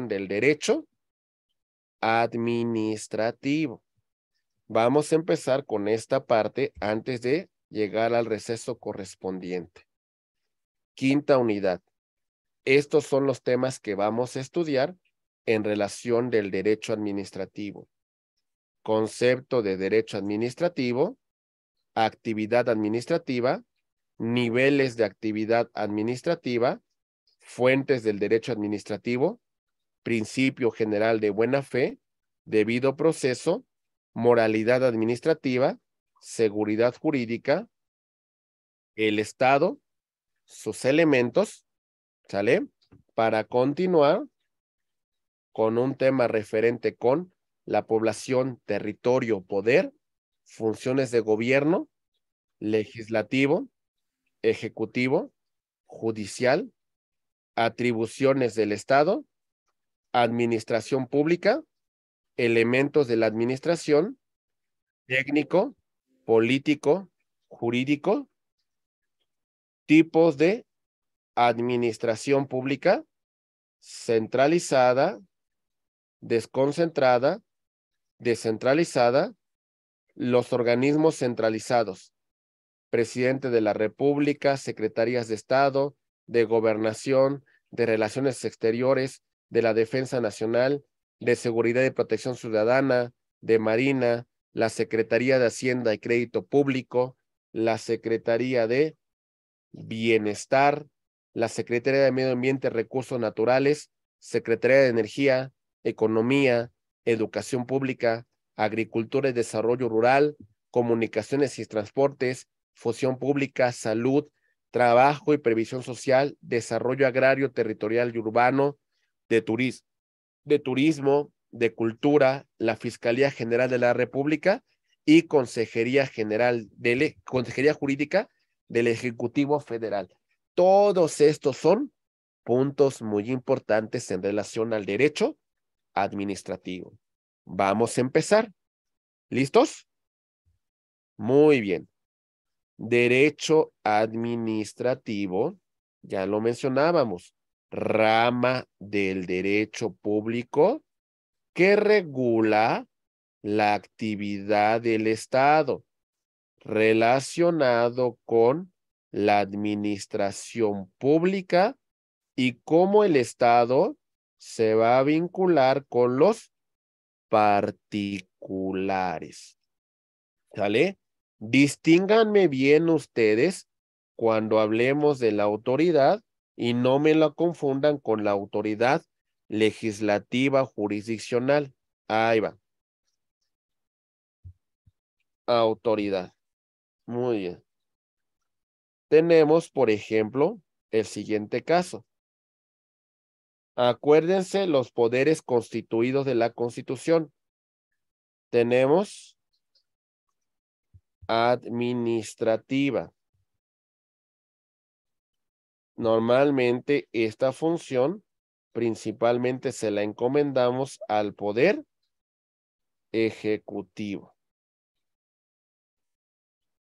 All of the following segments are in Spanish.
del derecho administrativo. Vamos a empezar con esta parte antes de llegar al receso correspondiente. Quinta unidad. Estos son los temas que vamos a estudiar en relación del derecho administrativo. Concepto de derecho administrativo, actividad administrativa, niveles de actividad administrativa, fuentes del derecho administrativo, principio general de buena fe, debido proceso, moralidad administrativa, seguridad jurídica, el Estado, sus elementos, ¿sale? Para continuar con un tema referente con la población, territorio, poder, funciones de gobierno, legislativo, ejecutivo, judicial, atribuciones del Estado, administración pública, elementos de la administración, técnico, político, jurídico, tipos de administración pública, centralizada, desconcentrada, descentralizada, los organismos centralizados, presidente de la República, secretarías de Estado, de gobernación, de relaciones exteriores, de la Defensa Nacional, de Seguridad y Protección Ciudadana, de Marina, la Secretaría de Hacienda y Crédito Público, la Secretaría de Bienestar, la Secretaría de Medio Ambiente y Recursos Naturales, Secretaría de Energía, Economía, Educación Pública, Agricultura y Desarrollo Rural, Comunicaciones y Transportes, Fusión Pública, Salud, Trabajo y Previsión Social, Desarrollo Agrario, Territorial y Urbano, de, de turismo, de cultura, la Fiscalía General de la República y Consejería General de e, Consejería Jurídica del Ejecutivo Federal. Todos estos son puntos muy importantes en relación al derecho administrativo. Vamos a empezar. ¿Listos? Muy bien. Derecho administrativo, ya lo mencionábamos, rama del derecho público que regula la actividad del Estado relacionado con la administración pública y cómo el Estado se va a vincular con los particulares. ¿Sale? Distínganme bien ustedes cuando hablemos de la autoridad y no me lo confundan con la autoridad legislativa jurisdiccional. Ahí va. Autoridad. Muy bien. Tenemos, por ejemplo, el siguiente caso. Acuérdense los poderes constituidos de la Constitución. Tenemos administrativa. Normalmente esta función principalmente se la encomendamos al poder ejecutivo.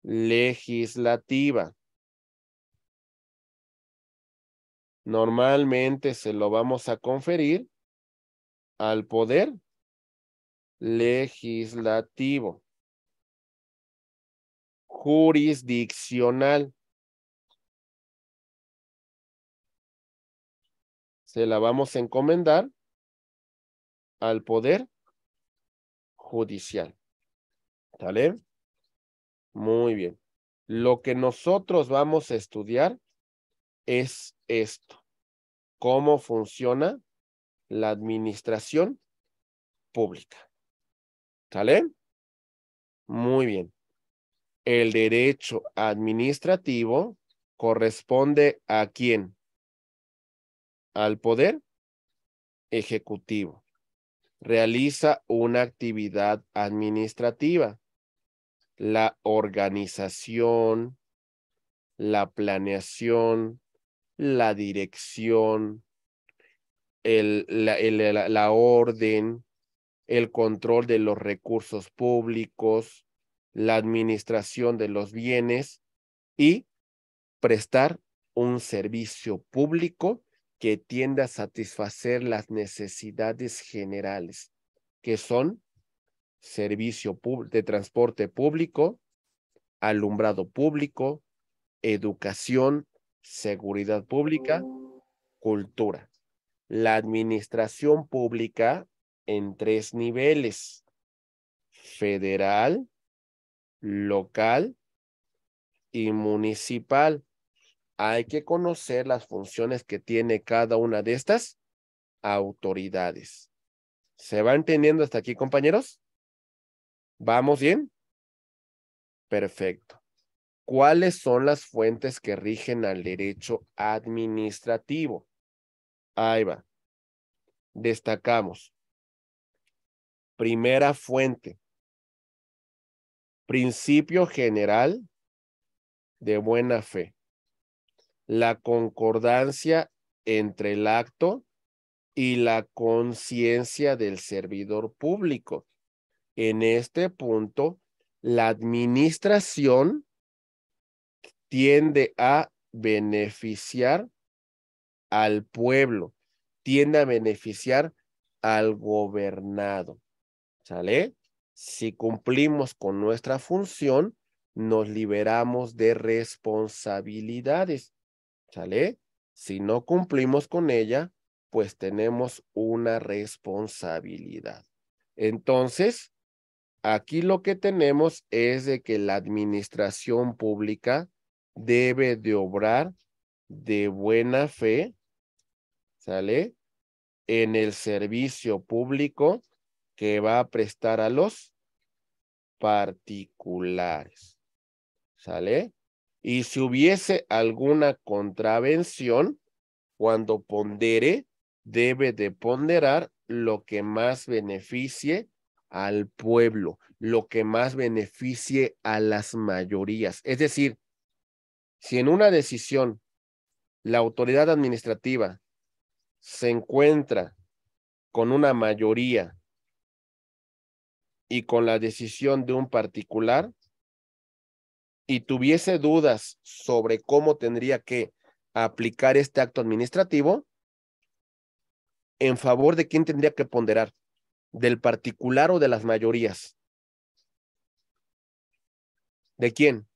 Legislativa. Normalmente se lo vamos a conferir al poder legislativo. Jurisdiccional. se la vamos a encomendar al Poder Judicial. ¿Sale? Muy bien. Lo que nosotros vamos a estudiar es esto. Cómo funciona la administración pública. ¿Sale? Muy bien. El derecho administrativo corresponde a quién? al poder ejecutivo. Realiza una actividad administrativa, la organización, la planeación, la dirección, la, la orden, el control de los recursos públicos, la administración de los bienes y prestar un servicio público que tiende a satisfacer las necesidades generales, que son servicio de transporte público, alumbrado público, educación, seguridad pública, oh. cultura. La administración pública en tres niveles, federal, local y municipal hay que conocer las funciones que tiene cada una de estas autoridades. ¿Se va entendiendo hasta aquí, compañeros? ¿Vamos bien? Perfecto. ¿Cuáles son las fuentes que rigen al derecho administrativo? Ahí va. Destacamos. Primera fuente. Principio general de buena fe la concordancia entre el acto y la conciencia del servidor público. En este punto, la administración tiende a beneficiar al pueblo, tiende a beneficiar al gobernado. ¿Sale? Si cumplimos con nuestra función, nos liberamos de responsabilidades. ¿Sale? Si no cumplimos con ella, pues tenemos una responsabilidad. Entonces, aquí lo que tenemos es de que la administración pública debe de obrar de buena fe, ¿sale? En el servicio público que va a prestar a los particulares, ¿sale? Y si hubiese alguna contravención, cuando pondere, debe de ponderar lo que más beneficie al pueblo, lo que más beneficie a las mayorías. Es decir, si en una decisión la autoridad administrativa se encuentra con una mayoría y con la decisión de un particular, y tuviese dudas sobre cómo tendría que aplicar este acto administrativo, en favor de quién tendría que ponderar, del particular o de las mayorías. ¿De quién?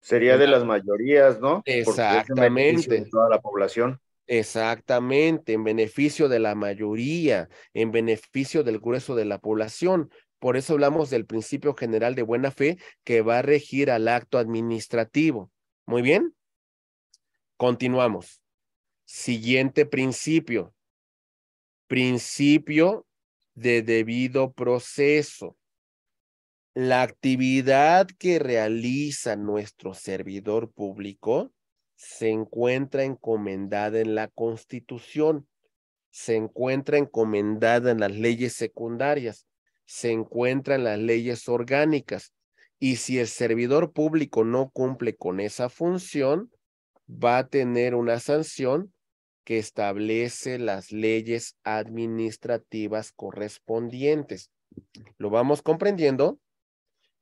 Sería de las mayorías, ¿no? Exactamente. De toda la población. Exactamente, en beneficio de la mayoría, en beneficio del grueso de la población, por eso hablamos del principio general de buena fe que va a regir al acto administrativo. Muy bien. Continuamos. Siguiente principio. Principio de debido proceso. La actividad que realiza nuestro servidor público se encuentra encomendada en la Constitución, se encuentra encomendada en las leyes secundarias se encuentran las leyes orgánicas. Y si el servidor público no cumple con esa función, va a tener una sanción que establece las leyes administrativas correspondientes. ¿Lo vamos comprendiendo?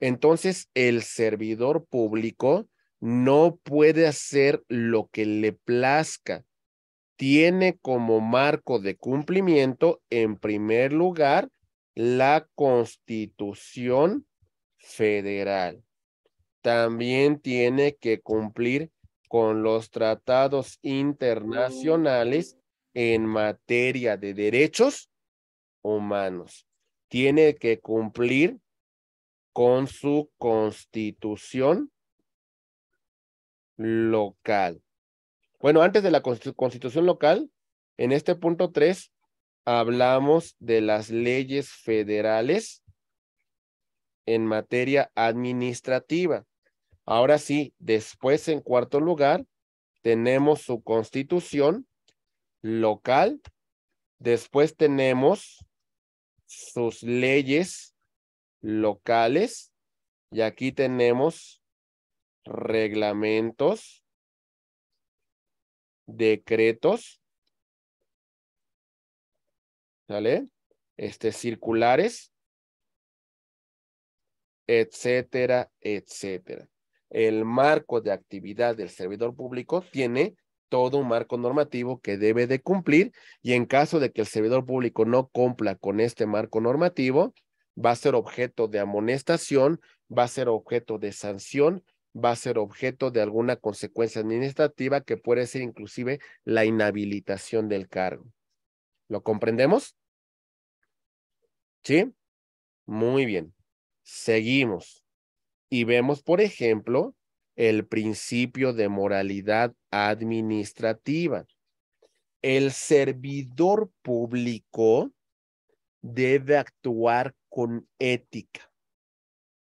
Entonces, el servidor público no puede hacer lo que le plazca. Tiene como marco de cumplimiento, en primer lugar, la Constitución Federal. También tiene que cumplir con los tratados internacionales en materia de derechos humanos. Tiene que cumplir con su constitución local. Bueno, antes de la constitución local, en este punto 3, hablamos de las leyes federales en materia administrativa. Ahora sí, después en cuarto lugar, tenemos su constitución local, después tenemos sus leyes locales y aquí tenemos reglamentos, decretos, ¿sale? Este, circulares, etcétera, etcétera. El marco de actividad del servidor público tiene todo un marco normativo que debe de cumplir y en caso de que el servidor público no cumpla con este marco normativo, va a ser objeto de amonestación, va a ser objeto de sanción, va a ser objeto de alguna consecuencia administrativa que puede ser inclusive la inhabilitación del cargo. ¿Lo comprendemos? ¿Sí? Muy bien. Seguimos y vemos, por ejemplo, el principio de moralidad administrativa. El servidor público debe actuar con ética,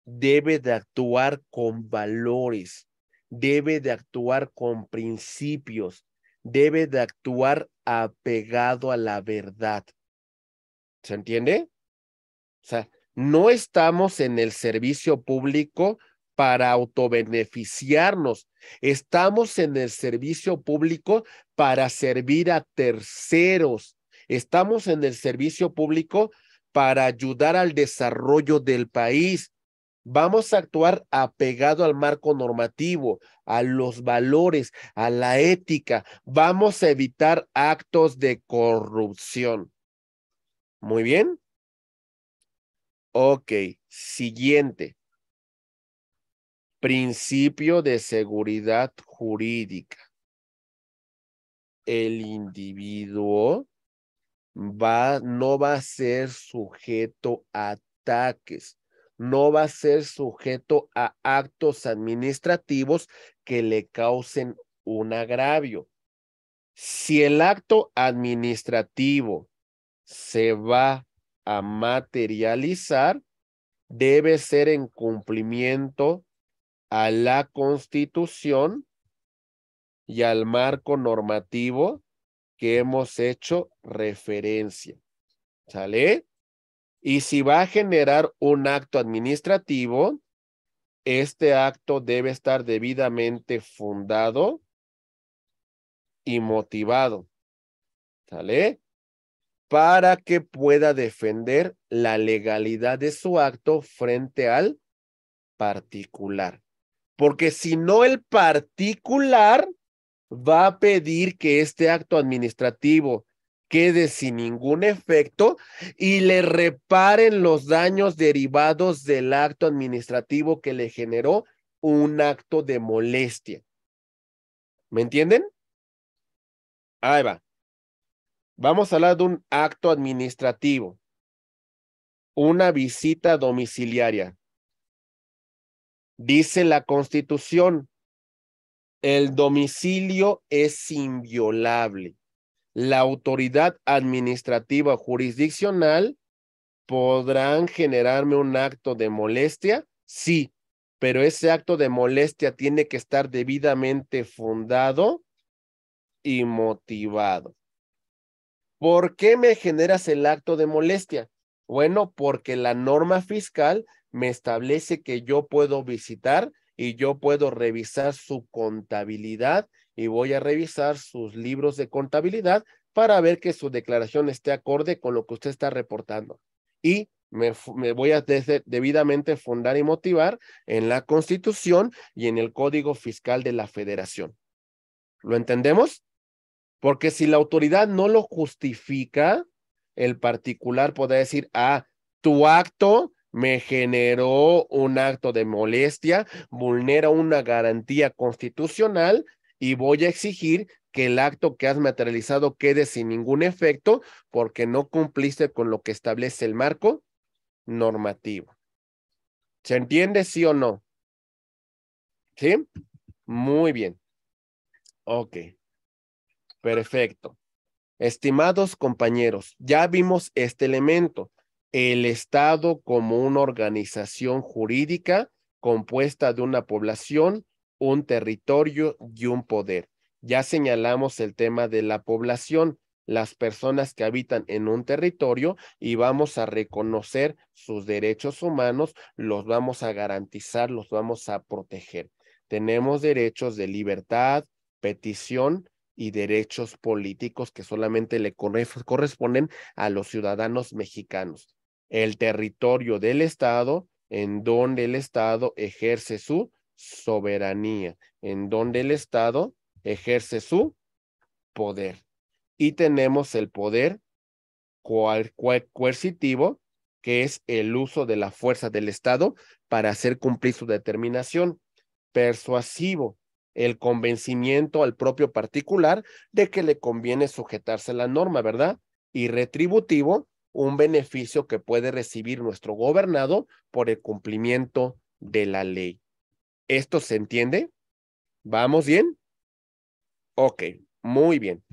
debe de actuar con valores, debe de actuar con principios, debe de actuar apegado a la verdad. ¿Se entiende? O sea, no estamos en el servicio público para autobeneficiarnos. Estamos en el servicio público para servir a terceros. Estamos en el servicio público para ayudar al desarrollo del país. Vamos a actuar apegado al marco normativo, a los valores, a la ética. Vamos a evitar actos de corrupción. Muy bien. Ok, siguiente. Principio de seguridad jurídica. El individuo va, no va a ser sujeto a ataques no va a ser sujeto a actos administrativos que le causen un agravio. Si el acto administrativo se va a materializar, debe ser en cumplimiento a la constitución y al marco normativo que hemos hecho referencia. ¿Sale? Y si va a generar un acto administrativo, este acto debe estar debidamente fundado y motivado. ¿Sale? Para que pueda defender la legalidad de su acto frente al particular. Porque si no, el particular va a pedir que este acto administrativo quede sin ningún efecto y le reparen los daños derivados del acto administrativo que le generó un acto de molestia. ¿Me entienden? Ahí va. Vamos a hablar de un acto administrativo. Una visita domiciliaria. Dice la Constitución, el domicilio es inviolable la autoridad administrativa jurisdiccional podrán generarme un acto de molestia, sí, pero ese acto de molestia tiene que estar debidamente fundado y motivado. ¿Por qué me generas el acto de molestia? Bueno, porque la norma fiscal me establece que yo puedo visitar y yo puedo revisar su contabilidad y voy a revisar sus libros de contabilidad para ver que su declaración esté acorde con lo que usted está reportando. Y me, voy a debidamente fundar y motivar en la Constitución y en el Código Fiscal de la Federación. ¿Lo entendemos? Porque si la autoridad no lo justifica, el particular podrá decir, ah, tu acto me generó un acto de molestia, vulnera una garantía constitucional y voy a exigir que el acto que has materializado quede sin ningún efecto porque no cumpliste con lo que establece el marco normativo. ¿Se entiende sí o no? ¿Sí? Muy bien. Ok. Perfecto. Estimados compañeros, ya vimos este elemento, el Estado como una organización jurídica compuesta de una población un territorio y un poder. Ya señalamos el tema de la población, las personas que habitan en un territorio y vamos a reconocer sus derechos humanos, los vamos a garantizar, los vamos a proteger. Tenemos derechos de libertad, petición y derechos políticos que solamente le corresponden a los ciudadanos mexicanos. El territorio del Estado, en donde el Estado ejerce su soberanía, en donde el Estado ejerce su poder. Y tenemos el poder coercitivo, que es el uso de la fuerza del Estado para hacer cumplir su determinación. Persuasivo, el convencimiento al propio particular de que le conviene sujetarse a la norma, ¿verdad? Y retributivo, un beneficio que puede recibir nuestro gobernado por el cumplimiento de la ley. ¿Esto se entiende? ¿Vamos bien? Ok, muy bien.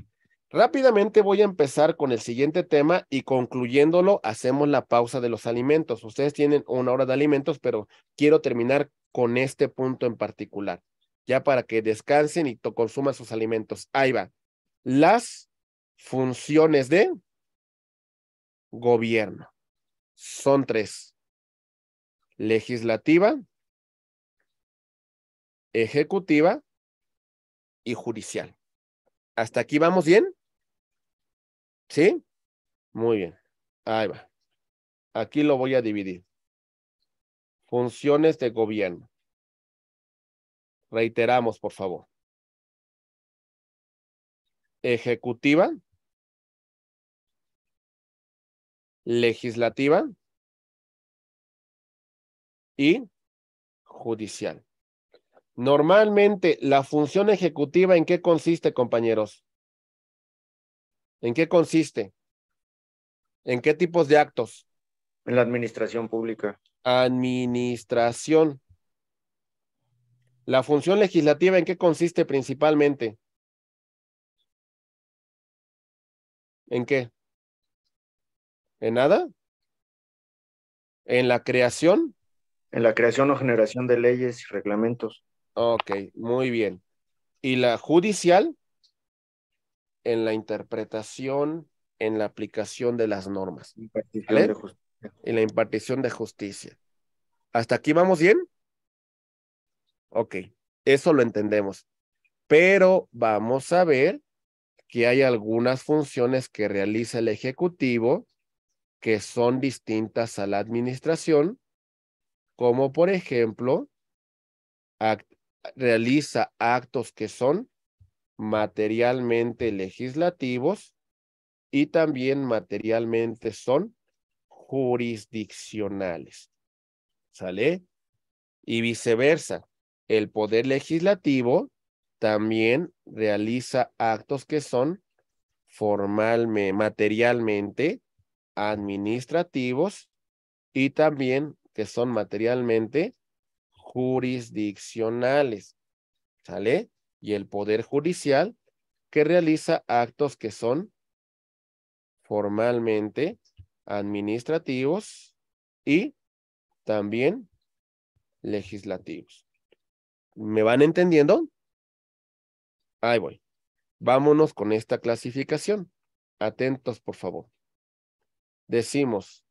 Rápidamente voy a empezar con el siguiente tema y concluyéndolo hacemos la pausa de los alimentos. Ustedes tienen una hora de alimentos, pero quiero terminar con este punto en particular, ya para que descansen y consuman sus alimentos. Ahí va. Las funciones de gobierno son tres. Legislativa, ejecutiva y judicial. ¿Hasta aquí vamos bien? ¿Sí? Muy bien. Ahí va. Aquí lo voy a dividir. Funciones de gobierno. Reiteramos, por favor. Ejecutiva. Legislativa. Y judicial. Normalmente, la función ejecutiva, ¿en qué consiste, compañeros? ¿En qué consiste? ¿En qué tipos de actos? En la administración pública. Administración. La función legislativa, ¿en qué consiste principalmente? ¿En qué? ¿En nada? ¿En la creación? En la creación o generación de leyes y reglamentos. Ok, muy bien. ¿Y la judicial? En la interpretación, en la aplicación de las normas. en la impartición de justicia. ¿Hasta aquí vamos bien? Ok, eso lo entendemos. Pero vamos a ver que hay algunas funciones que realiza el Ejecutivo que son distintas a la administración, como por ejemplo, act realiza actos que son materialmente legislativos y también materialmente son jurisdiccionales. ¿Sale? Y viceversa, el poder legislativo también realiza actos que son formalmente, materialmente administrativos y también que son materialmente jurisdiccionales, ¿sale? Y el Poder Judicial que realiza actos que son formalmente administrativos y también legislativos. ¿Me van entendiendo? Ahí voy. Vámonos con esta clasificación. Atentos, por favor. Decimos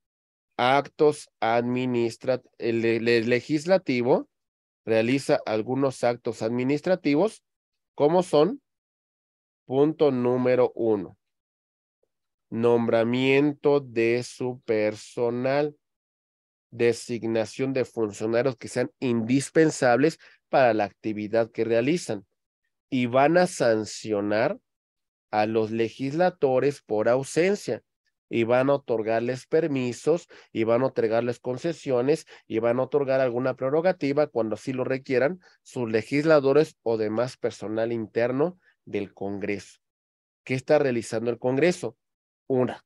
actos administrativos, legislativo realiza algunos actos administrativos, como son, punto número uno, nombramiento de su personal, designación de funcionarios que sean indispensables para la actividad que realizan y van a sancionar a los legisladores por ausencia y van a otorgarles permisos y van a otorgarles concesiones y van a otorgar alguna prerrogativa cuando así lo requieran sus legisladores o demás personal interno del Congreso. ¿Qué está realizando el Congreso? Una,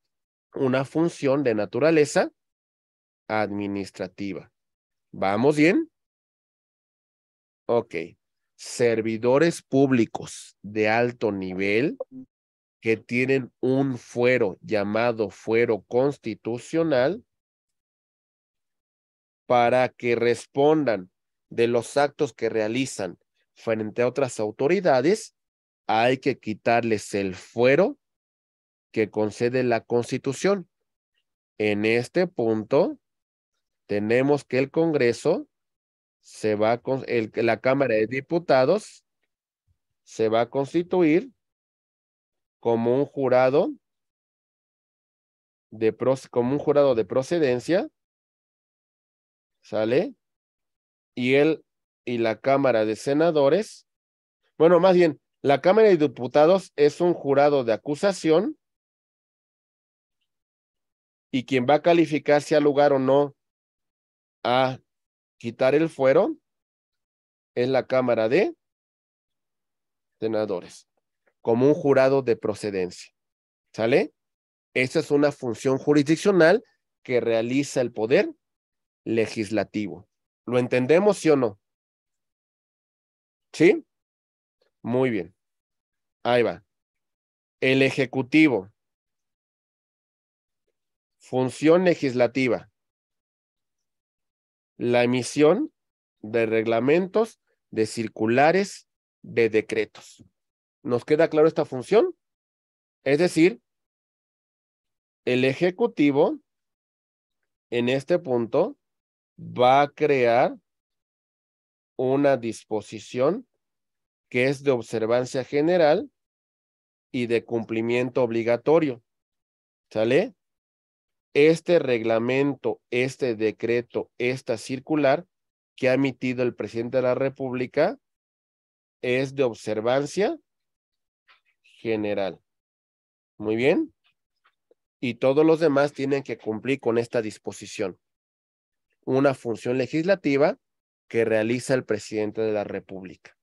una función de naturaleza administrativa. ¿Vamos bien? Ok. Servidores públicos de alto nivel que tienen un fuero llamado fuero constitucional para que respondan de los actos que realizan frente a otras autoridades, hay que quitarles el fuero que concede la Constitución. En este punto, tenemos que el Congreso se va con el, la Cámara de Diputados se va a constituir como un jurado de como un jurado de procedencia, ¿sale? Y él y la Cámara de Senadores, bueno, más bien, la Cámara de Diputados es un jurado de acusación y quien va a calificar si al lugar o no a quitar el fuero es la Cámara de Senadores como un jurado de procedencia. ¿Sale? Esa es una función jurisdiccional que realiza el poder legislativo. ¿Lo entendemos, sí o no? ¿Sí? Muy bien. Ahí va. El Ejecutivo. Función legislativa. La emisión de reglamentos, de circulares, de decretos. ¿Nos queda claro esta función? Es decir, el ejecutivo en este punto va a crear una disposición que es de observancia general y de cumplimiento obligatorio. ¿Sale? Este reglamento, este decreto, esta circular que ha emitido el presidente de la República es de observancia general. Muy bien. Y todos los demás tienen que cumplir con esta disposición. Una función legislativa que realiza el presidente de la República.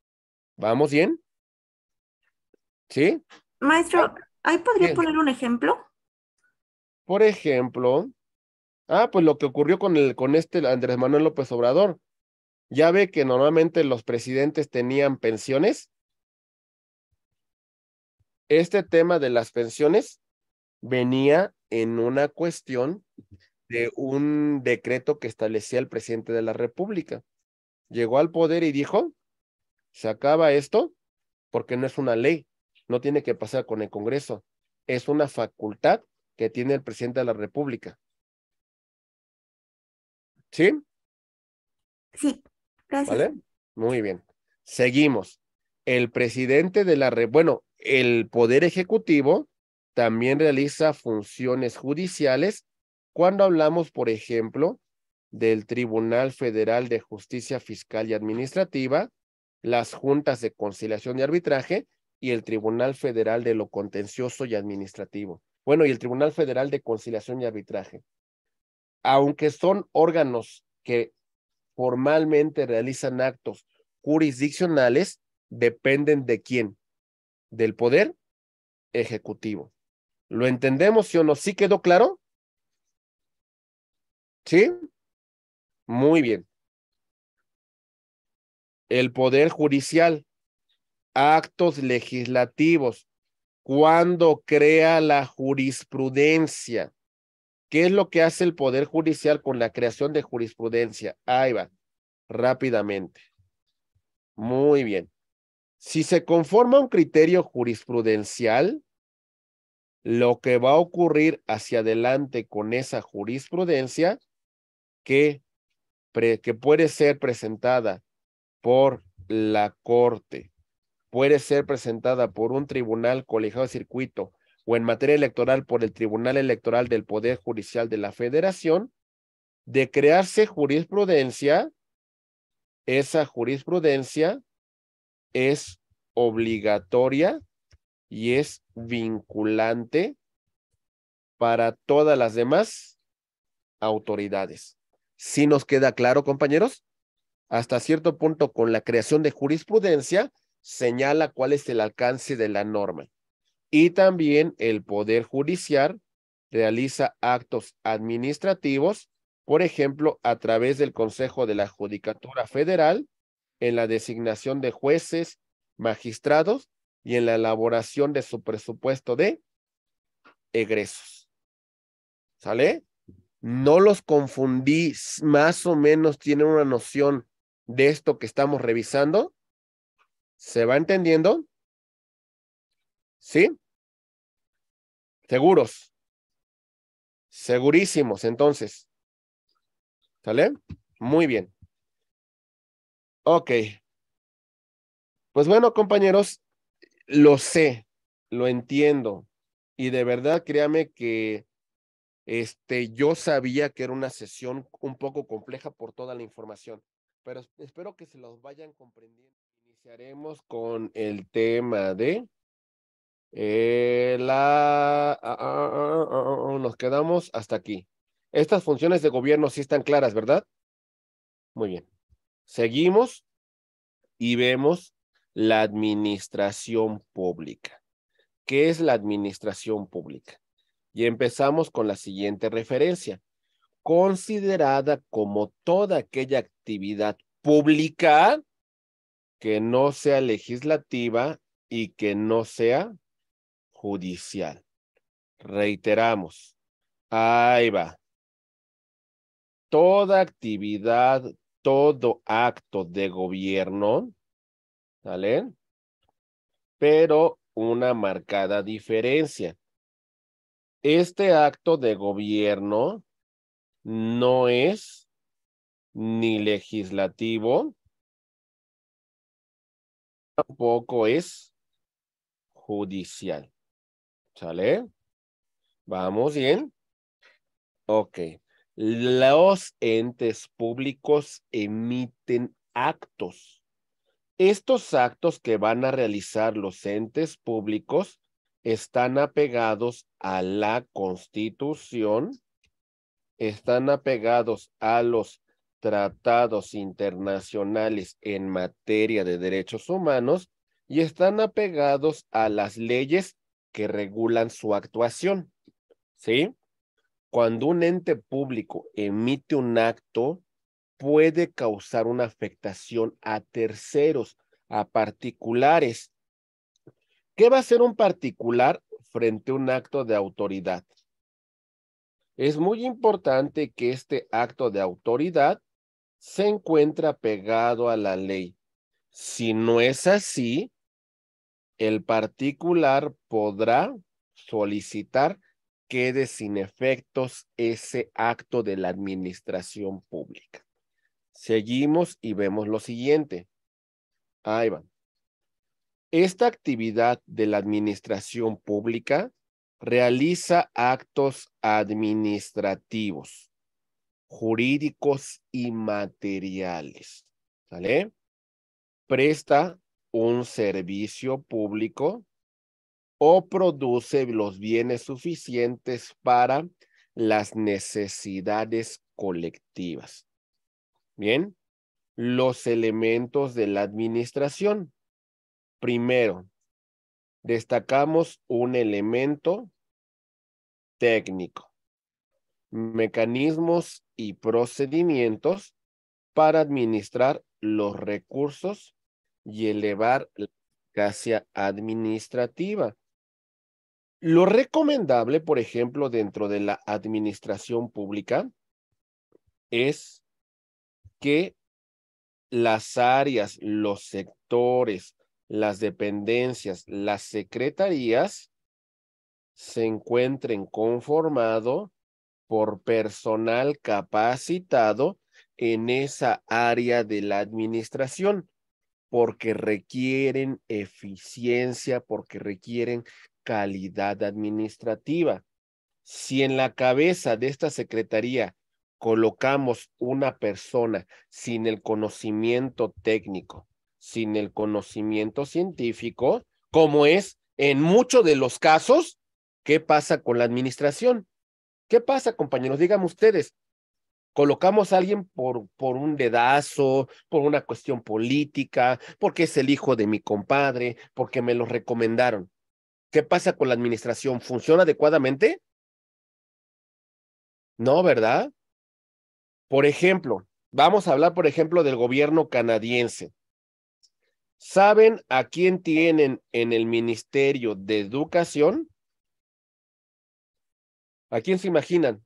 ¿Vamos bien? ¿Sí? Maestro, ah, ¿ahí podría poner un ejemplo? Por ejemplo, ah, pues lo que ocurrió con, el, con este Andrés Manuel López Obrador. Ya ve que normalmente los presidentes tenían pensiones este tema de las pensiones venía en una cuestión de un decreto que establecía el presidente de la República. Llegó al poder y dijo, se acaba esto porque no es una ley, no tiene que pasar con el Congreso, es una facultad que tiene el presidente de la República. ¿Sí? Sí, gracias. ¿Vale? Muy bien. Seguimos. El presidente de la... república. Bueno, el Poder Ejecutivo también realiza funciones judiciales cuando hablamos, por ejemplo, del Tribunal Federal de Justicia Fiscal y Administrativa, las juntas de conciliación y arbitraje y el Tribunal Federal de lo Contencioso y Administrativo. Bueno, y el Tribunal Federal de Conciliación y Arbitraje. Aunque son órganos que formalmente realizan actos jurisdiccionales, dependen de quién, del poder ejecutivo. ¿Lo entendemos, o no? ¿Sí quedó claro? ¿Sí? Muy bien. El poder judicial, actos legislativos, cuando crea la jurisprudencia. ¿Qué es lo que hace el poder judicial con la creación de jurisprudencia? Ahí va, rápidamente. Muy bien. Si se conforma un criterio jurisprudencial, lo que va a ocurrir hacia adelante con esa jurisprudencia que, que puede ser presentada por la Corte, puede ser presentada por un tribunal colegiado de circuito o en materia electoral por el Tribunal Electoral del Poder Judicial de la Federación, de crearse jurisprudencia, esa jurisprudencia es obligatoria y es vinculante para todas las demás autoridades. Si nos queda claro, compañeros, hasta cierto punto con la creación de jurisprudencia señala cuál es el alcance de la norma. Y también el Poder Judicial realiza actos administrativos, por ejemplo, a través del Consejo de la Judicatura Federal, en la designación de jueces, magistrados y en la elaboración de su presupuesto de egresos. ¿Sale? No los confundí, más o menos tienen una noción de esto que estamos revisando. ¿Se va entendiendo? ¿Sí? Seguros. Segurísimos, entonces. ¿Sale? Muy bien. Ok. Pues bueno, compañeros, lo sé, lo entiendo. Y de verdad, créame que este, yo sabía que era una sesión un poco compleja por toda la información, pero espero que se los vayan comprendiendo. Iniciaremos con el tema de eh, la... Ah, ah, ah, nos quedamos hasta aquí. Estas funciones de gobierno sí están claras, ¿verdad? Muy bien. Seguimos y vemos la administración pública. ¿Qué es la administración pública? Y empezamos con la siguiente referencia. Considerada como toda aquella actividad pública que no sea legislativa y que no sea judicial. Reiteramos. Ahí va. Toda actividad todo acto de gobierno, ¿Sale? Pero una marcada diferencia. Este acto de gobierno no es ni legislativo, tampoco es judicial. ¿Sale? ¿Vamos bien? Ok los entes públicos emiten actos. Estos actos que van a realizar los entes públicos están apegados a la Constitución, están apegados a los tratados internacionales en materia de derechos humanos y están apegados a las leyes que regulan su actuación. ¿Sí? cuando un ente público emite un acto, puede causar una afectación a terceros, a particulares. ¿Qué va a hacer un particular frente a un acto de autoridad? Es muy importante que este acto de autoridad se encuentre pegado a la ley. Si no es así, el particular podrá solicitar quede sin efectos ese acto de la administración pública. Seguimos y vemos lo siguiente. Ahí va. Esta actividad de la administración pública realiza actos administrativos, jurídicos y materiales. ¿Sale? Presta un servicio público o produce los bienes suficientes para las necesidades colectivas. Bien, los elementos de la administración. Primero, destacamos un elemento técnico, mecanismos y procedimientos para administrar los recursos y elevar la eficacia administrativa lo recomendable, por ejemplo, dentro de la administración pública es que las áreas, los sectores, las dependencias, las secretarías se encuentren conformado por personal capacitado en esa área de la administración, porque requieren eficiencia, porque requieren calidad administrativa. Si en la cabeza de esta secretaría colocamos una persona sin el conocimiento técnico, sin el conocimiento científico, como es en muchos de los casos, ¿qué pasa con la administración? ¿Qué pasa, compañeros? Díganme ustedes, colocamos a alguien por, por un dedazo, por una cuestión política, porque es el hijo de mi compadre, porque me lo recomendaron. ¿Qué pasa con la administración? ¿Funciona adecuadamente? No, ¿verdad? Por ejemplo, vamos a hablar, por ejemplo, del gobierno canadiense. ¿Saben a quién tienen en el Ministerio de Educación? ¿A quién se imaginan?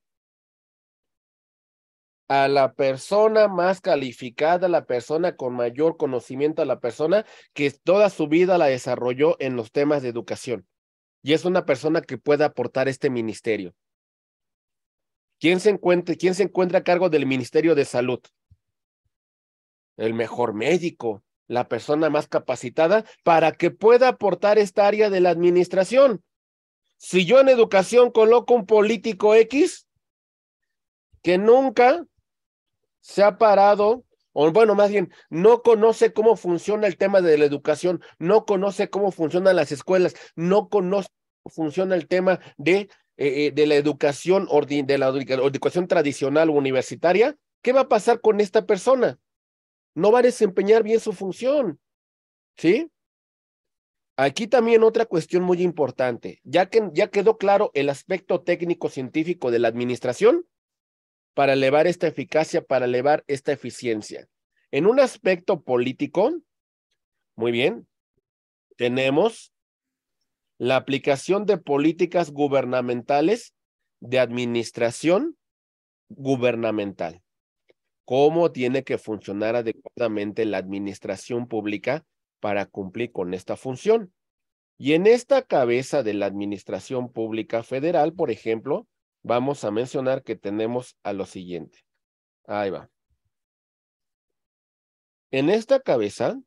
a la persona más calificada, a la persona con mayor conocimiento, a la persona que toda su vida la desarrolló en los temas de educación y es una persona que pueda aportar este ministerio. ¿Quién se, encuentra, ¿Quién se encuentra a cargo del Ministerio de Salud? El mejor médico, la persona más capacitada para que pueda aportar esta área de la administración. Si yo en educación coloco un político X que nunca se ha parado o bueno, más bien, no conoce cómo funciona el tema de la educación, no conoce cómo funcionan las escuelas, no conoce cómo funciona el tema de, eh, eh, de la educación de la educación tradicional o universitaria, ¿qué va a pasar con esta persona? No va a desempeñar bien su función, ¿sí? Aquí también otra cuestión muy importante, ya que ya quedó claro el aspecto técnico científico de la administración, para elevar esta eficacia, para elevar esta eficiencia. En un aspecto político, muy bien, tenemos la aplicación de políticas gubernamentales de administración gubernamental. ¿Cómo tiene que funcionar adecuadamente la administración pública para cumplir con esta función? Y en esta cabeza de la administración pública federal, por ejemplo, vamos a mencionar que tenemos a lo siguiente. Ahí va. En esta cabeza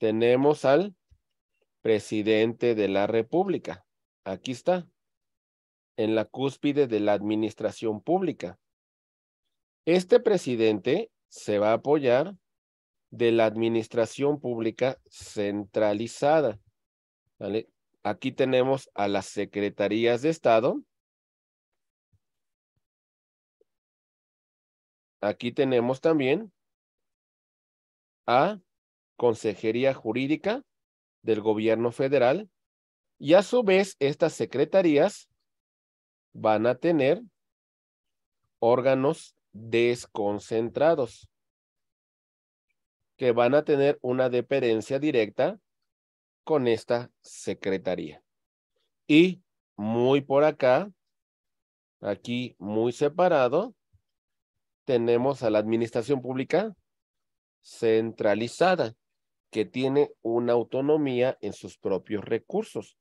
tenemos al presidente de la República. Aquí está, en la cúspide de la administración pública. Este presidente se va a apoyar de la administración pública centralizada. Aquí tenemos a las secretarías de Estado aquí tenemos también a Consejería Jurídica del Gobierno Federal y a su vez estas secretarías van a tener órganos desconcentrados que van a tener una dependencia directa con esta secretaría. Y muy por acá, aquí muy separado, tenemos a la administración pública centralizada, que tiene una autonomía en sus propios recursos.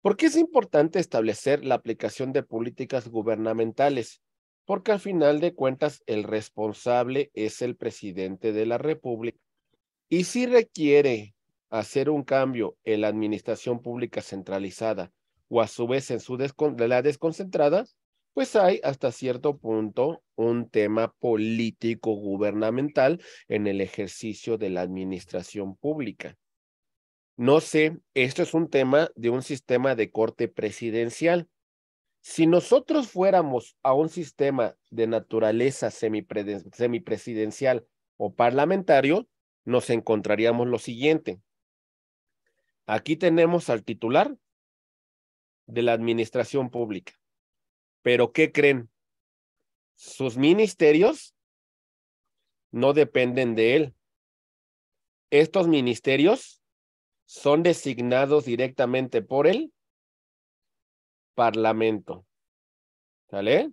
¿Por qué es importante establecer la aplicación de políticas gubernamentales? Porque al final de cuentas el responsable es el presidente de la República. Y si requiere hacer un cambio en la administración pública centralizada o a su vez en su la desconcentrada, pues hay hasta cierto punto un tema político gubernamental en el ejercicio de la administración pública. No sé, esto es un tema de un sistema de corte presidencial. Si nosotros fuéramos a un sistema de naturaleza semipresidencial o parlamentario, nos encontraríamos lo siguiente. Aquí tenemos al titular de la administración pública. Pero ¿qué creen? Sus ministerios no dependen de él. Estos ministerios son designados directamente por el Parlamento. ¿Sale?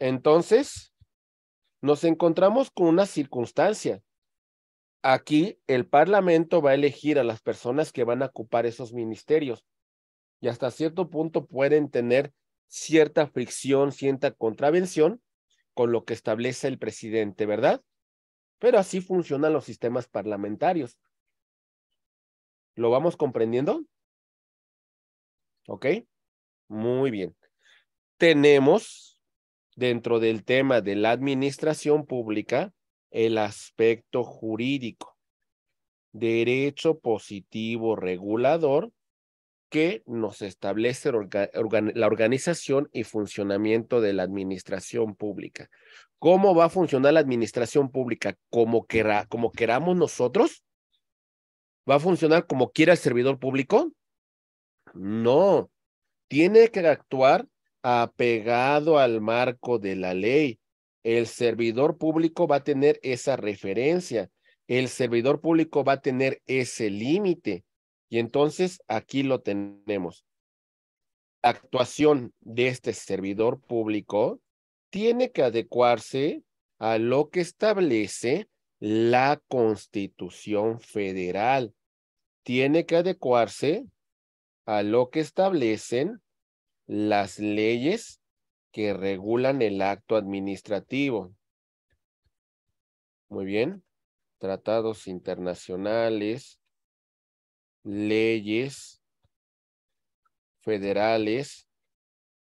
Entonces, nos encontramos con una circunstancia. Aquí el Parlamento va a elegir a las personas que van a ocupar esos ministerios y hasta cierto punto pueden tener cierta fricción, cierta contravención con lo que establece el presidente, ¿verdad? Pero así funcionan los sistemas parlamentarios. ¿Lo vamos comprendiendo? ¿Ok? Muy bien. Tenemos dentro del tema de la administración pública el aspecto jurídico, derecho positivo regulador que nos establece la organización y funcionamiento de la administración pública. ¿Cómo va a funcionar la administración pública? como queramos nosotros? ¿Va a funcionar como quiera el servidor público? No, tiene que actuar apegado al marco de la ley. El servidor público va a tener esa referencia. El servidor público va a tener ese límite y entonces aquí lo tenemos. La actuación de este servidor público tiene que adecuarse a lo que establece la Constitución Federal. Tiene que adecuarse a lo que establecen las leyes que regulan el acto administrativo. Muy bien. Tratados internacionales, leyes federales,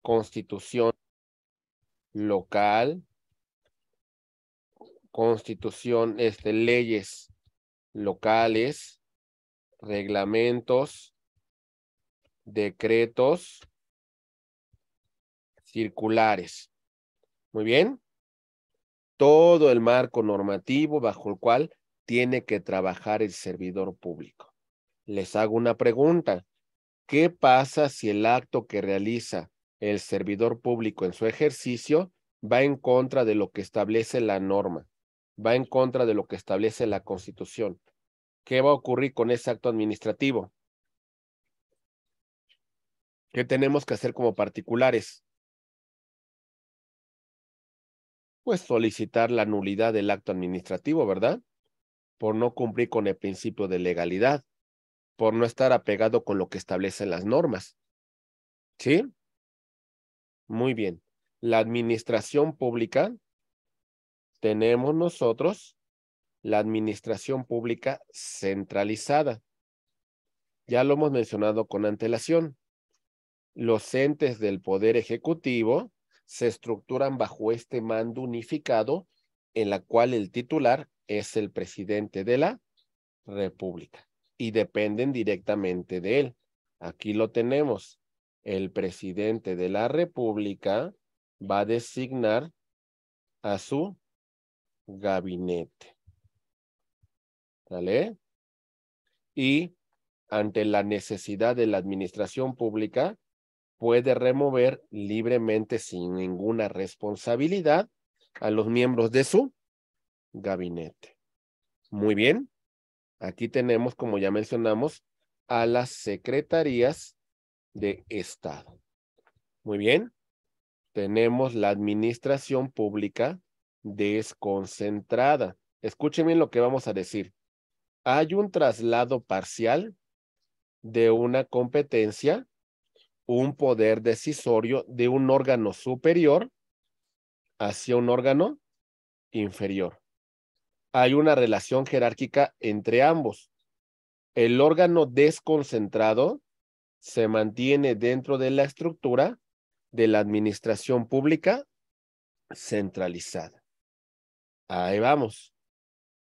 constitución local, constitución, este, leyes locales, reglamentos, decretos circulares. Muy bien. Todo el marco normativo bajo el cual tiene que trabajar el servidor público les hago una pregunta. ¿Qué pasa si el acto que realiza el servidor público en su ejercicio va en contra de lo que establece la norma, va en contra de lo que establece la constitución? ¿Qué va a ocurrir con ese acto administrativo? ¿Qué tenemos que hacer como particulares? Pues solicitar la nulidad del acto administrativo, ¿verdad? Por no cumplir con el principio de legalidad por no estar apegado con lo que establecen las normas. ¿Sí? Muy bien. La administración pública, tenemos nosotros la administración pública centralizada. Ya lo hemos mencionado con antelación. Los entes del poder ejecutivo se estructuran bajo este mando unificado en la cual el titular es el presidente de la República y dependen directamente de él. Aquí lo tenemos. El presidente de la República va a designar a su gabinete. ¿vale? Y ante la necesidad de la administración pública, puede remover libremente sin ninguna responsabilidad a los miembros de su gabinete. Muy bien. Aquí tenemos, como ya mencionamos, a las secretarías de Estado. Muy bien. Tenemos la administración pública desconcentrada. bien lo que vamos a decir. Hay un traslado parcial de una competencia, un poder decisorio de un órgano superior hacia un órgano inferior hay una relación jerárquica entre ambos. El órgano desconcentrado se mantiene dentro de la estructura de la administración pública centralizada. Ahí vamos.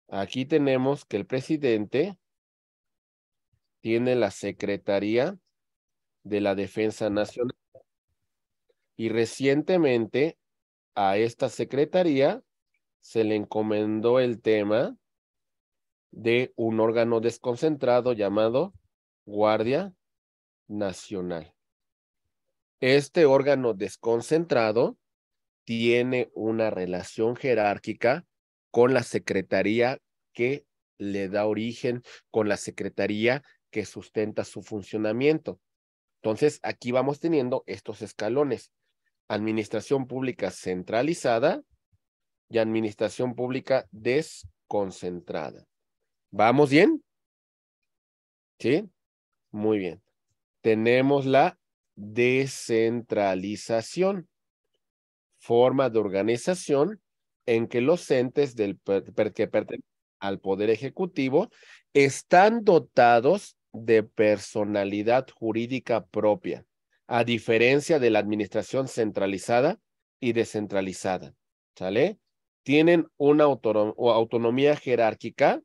Aquí tenemos que el presidente tiene la Secretaría de la Defensa Nacional y recientemente a esta secretaría se le encomendó el tema de un órgano desconcentrado llamado Guardia Nacional. Este órgano desconcentrado tiene una relación jerárquica con la Secretaría que le da origen, con la Secretaría que sustenta su funcionamiento. Entonces, aquí vamos teniendo estos escalones. Administración pública centralizada, y administración pública desconcentrada. ¿Vamos bien? ¿Sí? Muy bien. Tenemos la descentralización, forma de organización en que los entes del que pertenecen al Poder Ejecutivo están dotados de personalidad jurídica propia, a diferencia de la administración centralizada y descentralizada. ¿Sale? tienen una autonomía jerárquica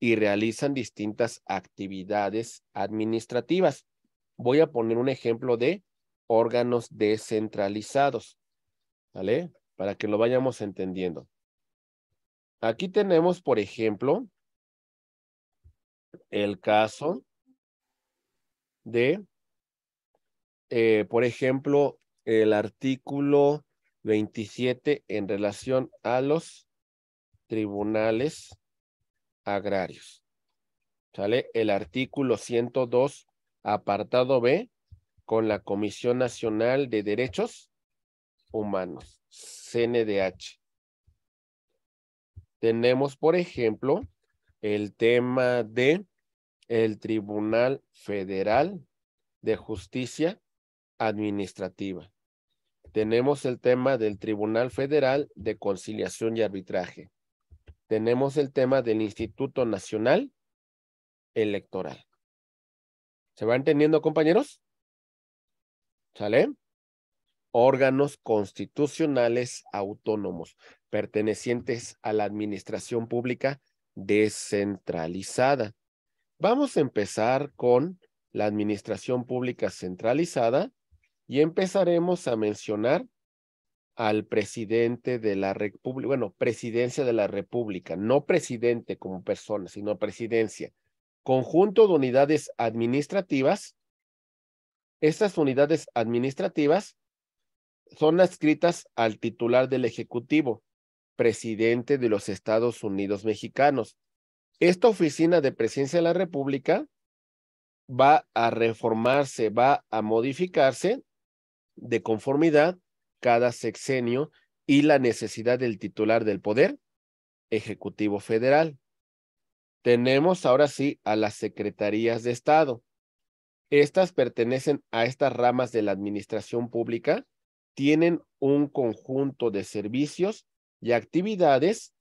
y realizan distintas actividades administrativas. Voy a poner un ejemplo de órganos descentralizados, ¿vale? Para que lo vayamos entendiendo. Aquí tenemos, por ejemplo, el caso de, eh, por ejemplo, el artículo 27 en relación a los tribunales agrarios. ¿Sale? El artículo 102, apartado B, con la Comisión Nacional de Derechos Humanos, CNDH. Tenemos, por ejemplo, el tema de el Tribunal Federal de Justicia Administrativa. Tenemos el tema del Tribunal Federal de Conciliación y Arbitraje. Tenemos el tema del Instituto Nacional Electoral. ¿Se va entendiendo, compañeros? ¿Sale? Órganos constitucionales autónomos pertenecientes a la administración pública descentralizada. Vamos a empezar con la administración pública centralizada y empezaremos a mencionar al presidente de la República, bueno, presidencia de la República, no presidente como persona, sino presidencia, conjunto de unidades administrativas. Estas unidades administrativas son adscritas al titular del Ejecutivo, presidente de los Estados Unidos mexicanos. Esta oficina de presidencia de la República va a reformarse, va a modificarse de conformidad cada sexenio y la necesidad del titular del poder, Ejecutivo Federal. Tenemos ahora sí a las secretarías de Estado. Estas pertenecen a estas ramas de la administración pública, tienen un conjunto de servicios y actividades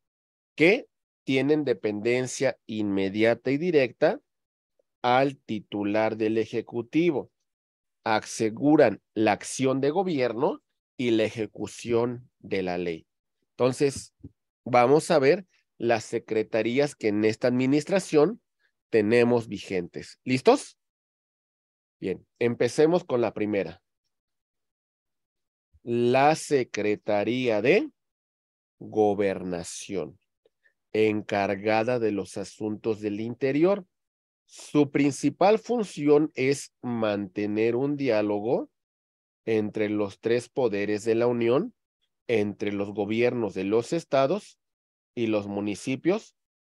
que tienen dependencia inmediata y directa al titular del Ejecutivo aseguran la acción de gobierno y la ejecución de la ley. Entonces, vamos a ver las secretarías que en esta administración tenemos vigentes. ¿Listos? Bien, empecemos con la primera. La Secretaría de Gobernación, encargada de los asuntos del interior su principal función es mantener un diálogo entre los tres poderes de la Unión, entre los gobiernos de los estados y los municipios,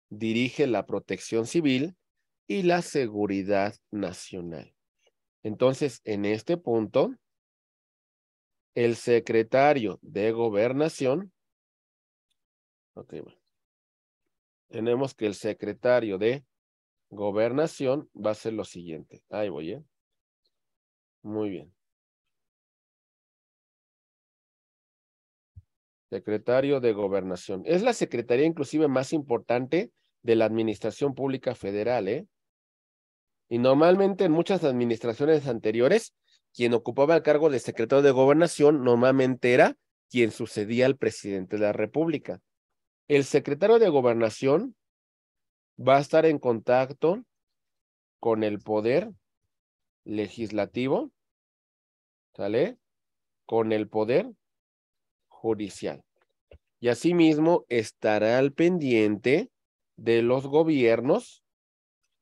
dirige la protección civil y la seguridad nacional. Entonces, en este punto, el secretario de gobernación, okay, tenemos que el secretario de gobernación va a ser lo siguiente. Ahí voy, ¿eh? Muy bien. Secretario de Gobernación. Es la secretaría inclusive más importante de la Administración Pública Federal, ¿eh? Y normalmente en muchas administraciones anteriores, quien ocupaba el cargo de secretario de Gobernación normalmente era quien sucedía al presidente de la República. El secretario de Gobernación va a estar en contacto con el poder legislativo, ¿sale? Con el poder judicial. Y asimismo estará al pendiente de los gobiernos,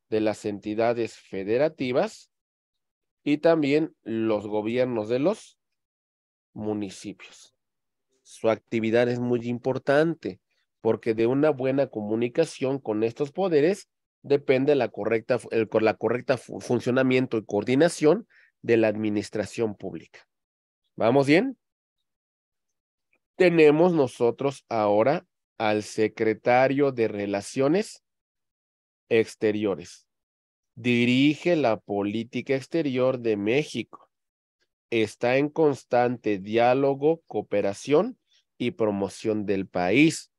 de las entidades federativas y también los gobiernos de los municipios. Su actividad es muy importante porque de una buena comunicación con estos poderes depende la correcta, el, la correcta funcionamiento y coordinación de la administración pública. ¿Vamos bien? Tenemos nosotros ahora al secretario de Relaciones Exteriores. Dirige la política exterior de México. Está en constante diálogo, cooperación y promoción del país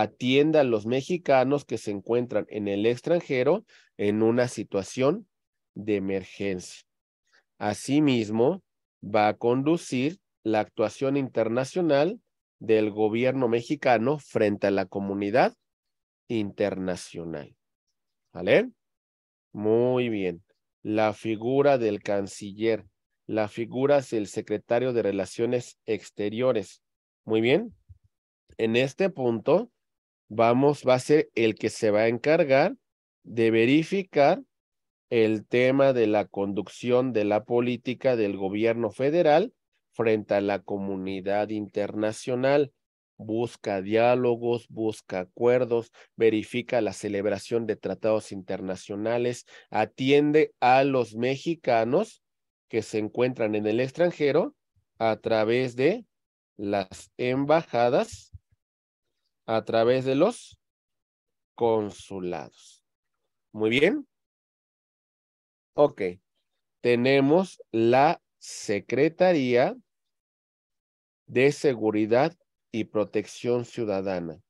atienda a los mexicanos que se encuentran en el extranjero en una situación de emergencia. Asimismo, va a conducir la actuación internacional del gobierno mexicano frente a la comunidad internacional. ¿Vale? Muy bien. La figura del canciller, la figura del secretario de Relaciones Exteriores. Muy bien. En este punto, vamos, va a ser el que se va a encargar de verificar el tema de la conducción de la política del gobierno federal frente a la comunidad internacional. Busca diálogos, busca acuerdos, verifica la celebración de tratados internacionales, atiende a los mexicanos que se encuentran en el extranjero a través de las embajadas a través de los consulados. Muy bien. Ok. Tenemos la Secretaría de Seguridad y Protección Ciudadana.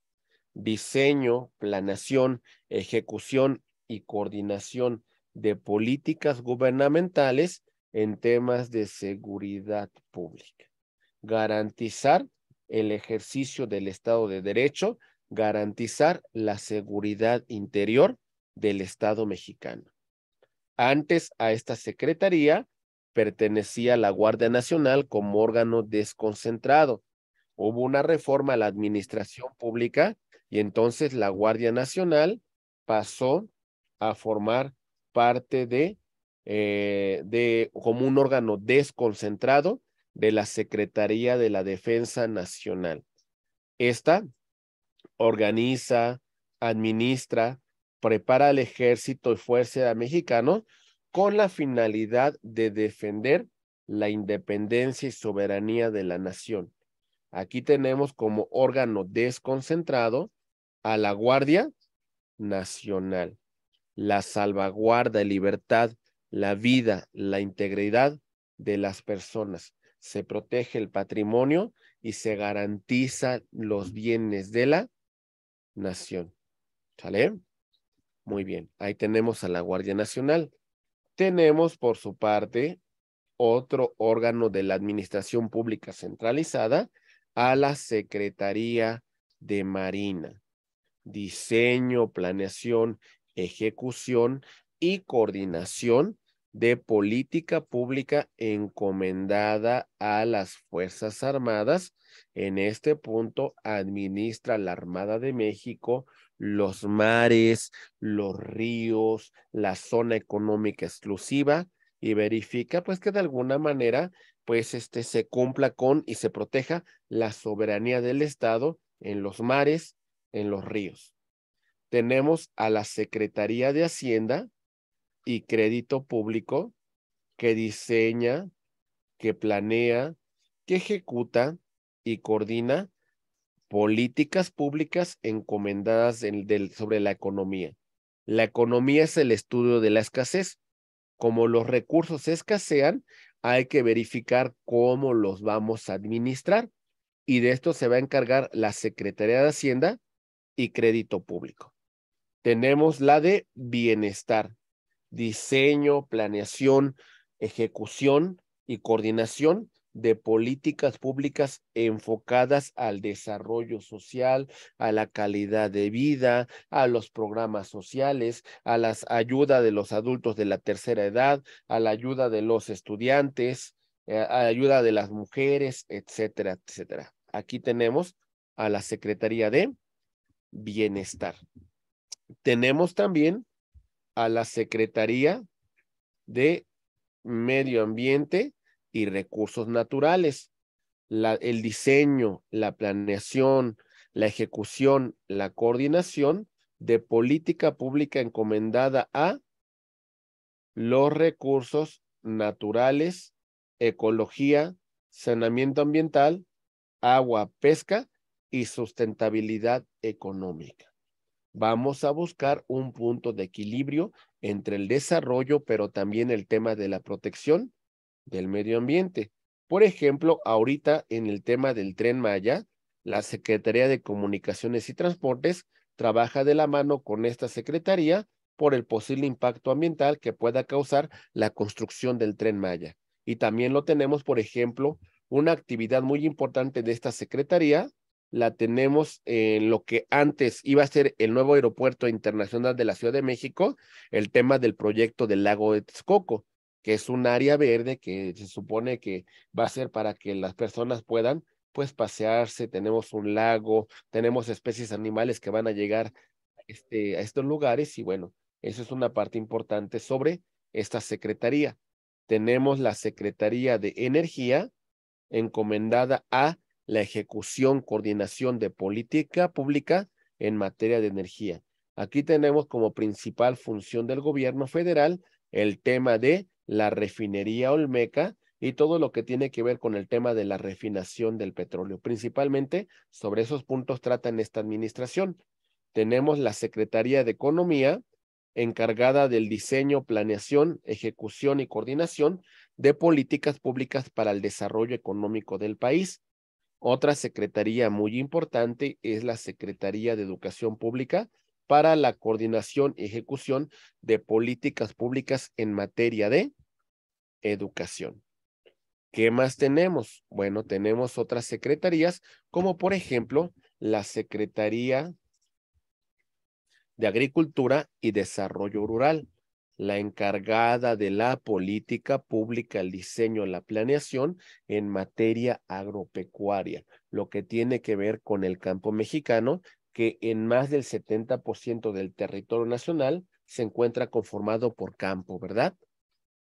Diseño, planación, ejecución y coordinación de políticas gubernamentales en temas de seguridad pública. Garantizar el ejercicio del Estado de Derecho, garantizar la seguridad interior del Estado mexicano. Antes a esta Secretaría pertenecía la Guardia Nacional como órgano desconcentrado. Hubo una reforma a la administración pública y entonces la Guardia Nacional pasó a formar parte de, eh, de como un órgano desconcentrado de la Secretaría de la Defensa Nacional. Esta organiza, administra, prepara al ejército y fuerza mexicano con la finalidad de defender la independencia y soberanía de la nación. Aquí tenemos como órgano desconcentrado a la Guardia Nacional, la salvaguarda, libertad, la vida, la integridad de las personas se protege el patrimonio y se garantiza los bienes de la nación. ¿Sale? Muy bien, ahí tenemos a la Guardia Nacional. Tenemos por su parte otro órgano de la Administración Pública Centralizada, a la Secretaría de Marina. Diseño, planeación, ejecución y coordinación de política pública encomendada a las Fuerzas Armadas. En este punto administra la Armada de México los mares, los ríos, la zona económica exclusiva y verifica pues que de alguna manera pues este se cumpla con y se proteja la soberanía del Estado en los mares, en los ríos. Tenemos a la Secretaría de Hacienda, y crédito público que diseña, que planea, que ejecuta y coordina políticas públicas encomendadas sobre la economía. La economía es el estudio de la escasez. Como los recursos escasean, hay que verificar cómo los vamos a administrar y de esto se va a encargar la Secretaría de Hacienda y Crédito Público. Tenemos la de bienestar diseño, planeación, ejecución y coordinación de políticas públicas enfocadas al desarrollo social, a la calidad de vida, a los programas sociales, a las ayuda de los adultos de la tercera edad, a la ayuda de los estudiantes, eh, a la ayuda de las mujeres, etcétera, etcétera. Aquí tenemos a la Secretaría de Bienestar. Tenemos también a la Secretaría de Medio Ambiente y Recursos Naturales. el diseño, la planeación, la ejecución, la coordinación de política pública encomendada a los recursos naturales, ecología, saneamiento ambiental, agua, pesca y sustentabilidad económica vamos a buscar un punto de equilibrio entre el desarrollo, pero también el tema de la protección del medio ambiente. Por ejemplo, ahorita en el tema del tren Maya, la Secretaría de Comunicaciones y Transportes trabaja de la mano con esta Secretaría por el posible impacto ambiental que pueda causar la construcción del tren Maya. Y también lo tenemos, por ejemplo, una actividad muy importante de esta Secretaría la tenemos en lo que antes iba a ser el nuevo aeropuerto internacional de la Ciudad de México, el tema del proyecto del lago de Texcoco, que es un área verde que se supone que va a ser para que las personas puedan pues pasearse, tenemos un lago, tenemos especies animales que van a llegar este, a estos lugares y bueno, eso es una parte importante sobre esta secretaría. Tenemos la Secretaría de Energía encomendada a la ejecución, coordinación de política pública en materia de energía. Aquí tenemos como principal función del gobierno federal el tema de la refinería olmeca y todo lo que tiene que ver con el tema de la refinación del petróleo. Principalmente sobre esos puntos trata en esta administración. Tenemos la Secretaría de Economía encargada del diseño, planeación, ejecución y coordinación de políticas públicas para el desarrollo económico del país. Otra secretaría muy importante es la Secretaría de Educación Pública para la coordinación y ejecución de políticas públicas en materia de educación. ¿Qué más tenemos? Bueno, tenemos otras secretarías, como por ejemplo la Secretaría de Agricultura y Desarrollo Rural la encargada de la política pública, el diseño, la planeación en materia agropecuaria, lo que tiene que ver con el campo mexicano, que en más del 70% del territorio nacional se encuentra conformado por campo, ¿verdad?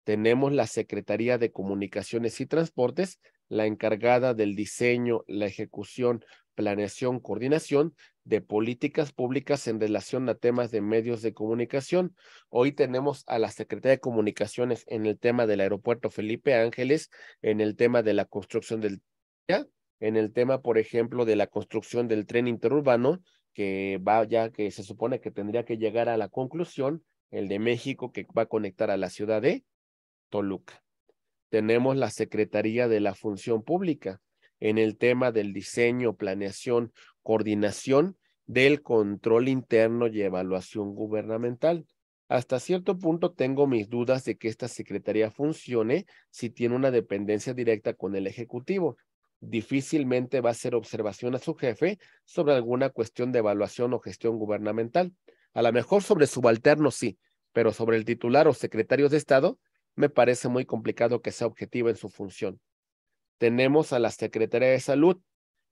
Tenemos la Secretaría de Comunicaciones y Transportes, la encargada del diseño, la ejecución, planeación, coordinación de políticas públicas en relación a temas de medios de comunicación. Hoy tenemos a la Secretaría de Comunicaciones en el tema del aeropuerto Felipe Ángeles, en el tema de la construcción del en el tema, por ejemplo, de la construcción del tren interurbano, que va ya que se supone que tendría que llegar a la conclusión, el de México, que va a conectar a la ciudad de Toluca. Tenemos la Secretaría de la Función Pública, en el tema del diseño, planeación, coordinación del control interno y evaluación gubernamental. Hasta cierto punto tengo mis dudas de que esta secretaría funcione si tiene una dependencia directa con el Ejecutivo. Difícilmente va a hacer observación a su jefe sobre alguna cuestión de evaluación o gestión gubernamental. A lo mejor sobre subalternos sí, pero sobre el titular o secretario de Estado me parece muy complicado que sea objetivo en su función tenemos a la Secretaría de Salud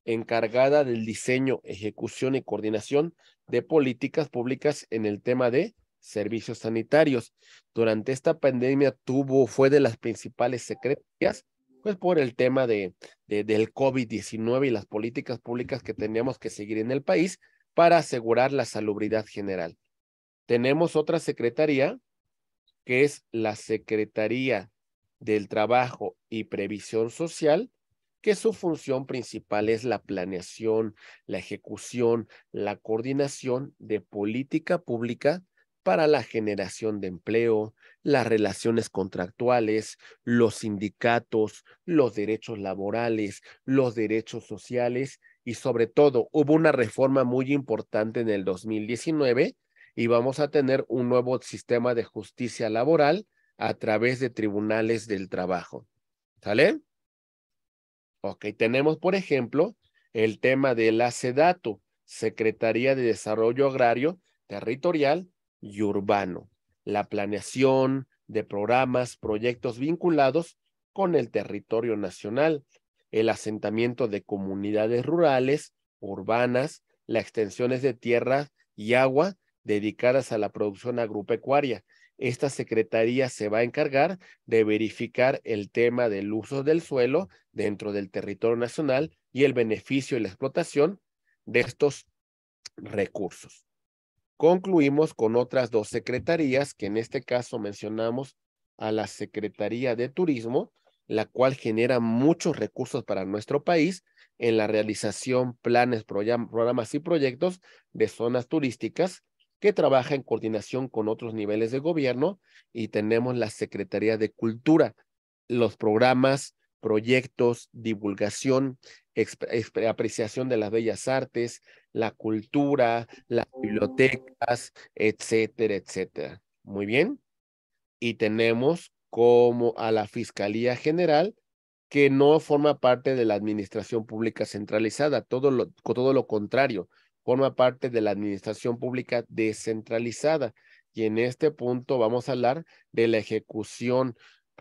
encargada del diseño, ejecución y coordinación de políticas públicas en el tema de servicios sanitarios. Durante esta pandemia tuvo, fue de las principales secretarias, pues por el tema de, del COVID-19 y las políticas públicas que teníamos que seguir en el país para asegurar la salubridad general. Tenemos otra secretaría, que es la Secretaría del Trabajo y Previsión Social, que su función principal es la planeación, la ejecución, la coordinación de política pública para la generación de empleo, las relaciones contractuales, los sindicatos, los derechos laborales, los derechos sociales y sobre todo hubo una reforma muy importante en el 2019 y vamos a tener un nuevo sistema de justicia laboral a través de tribunales del trabajo. ¿Sale? Ok, tenemos, por ejemplo, el tema del la Secretaría de Desarrollo Agrario, Territorial y Urbano, la planeación de programas, proyectos vinculados con el territorio nacional, el asentamiento de comunidades rurales, urbanas, las extensiones de tierra y agua dedicadas a la producción agropecuaria, esta secretaría se va a encargar de verificar el tema del uso del suelo dentro del territorio nacional y el beneficio y la explotación de estos recursos. Concluimos con otras dos secretarías, que en este caso mencionamos a la Secretaría de Turismo, la cual genera muchos recursos para nuestro país en la realización, planes, programas y proyectos de zonas turísticas que trabaja en coordinación con otros niveles de gobierno y tenemos la Secretaría de Cultura, los programas, proyectos, divulgación, apreciación de las bellas artes, la cultura, las bibliotecas, etcétera, etcétera. Muy bien. Y tenemos como a la Fiscalía General, que no forma parte de la Administración Pública Centralizada, todo lo, todo lo contrario, forma parte de la administración pública descentralizada. Y en este punto vamos a hablar de la ejecución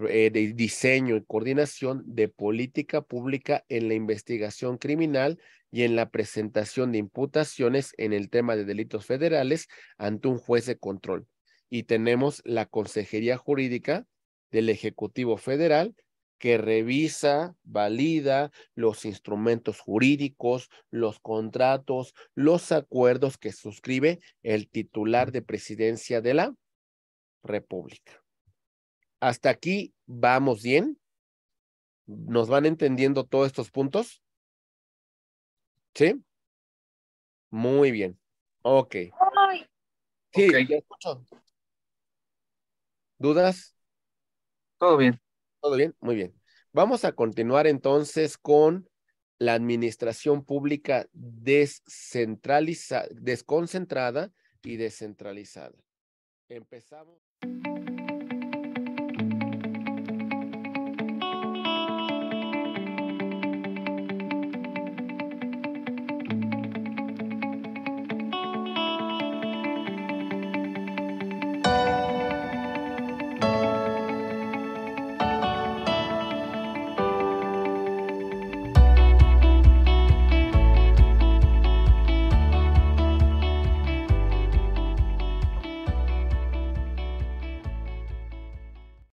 eh, de diseño y coordinación de política pública en la investigación criminal y en la presentación de imputaciones en el tema de delitos federales ante un juez de control. Y tenemos la Consejería Jurídica del Ejecutivo Federal, que revisa, valida los instrumentos jurídicos, los contratos, los acuerdos que suscribe el titular de presidencia de la República. Hasta aquí vamos bien. ¿Nos van entendiendo todos estos puntos? ¿Sí? Muy bien. Ok. Sí, escucho. ¿Dudas? Todo bien. ¿Todo bien? Muy bien. Vamos a continuar entonces con la administración pública descentralizada, desconcentrada y descentralizada. Empezamos.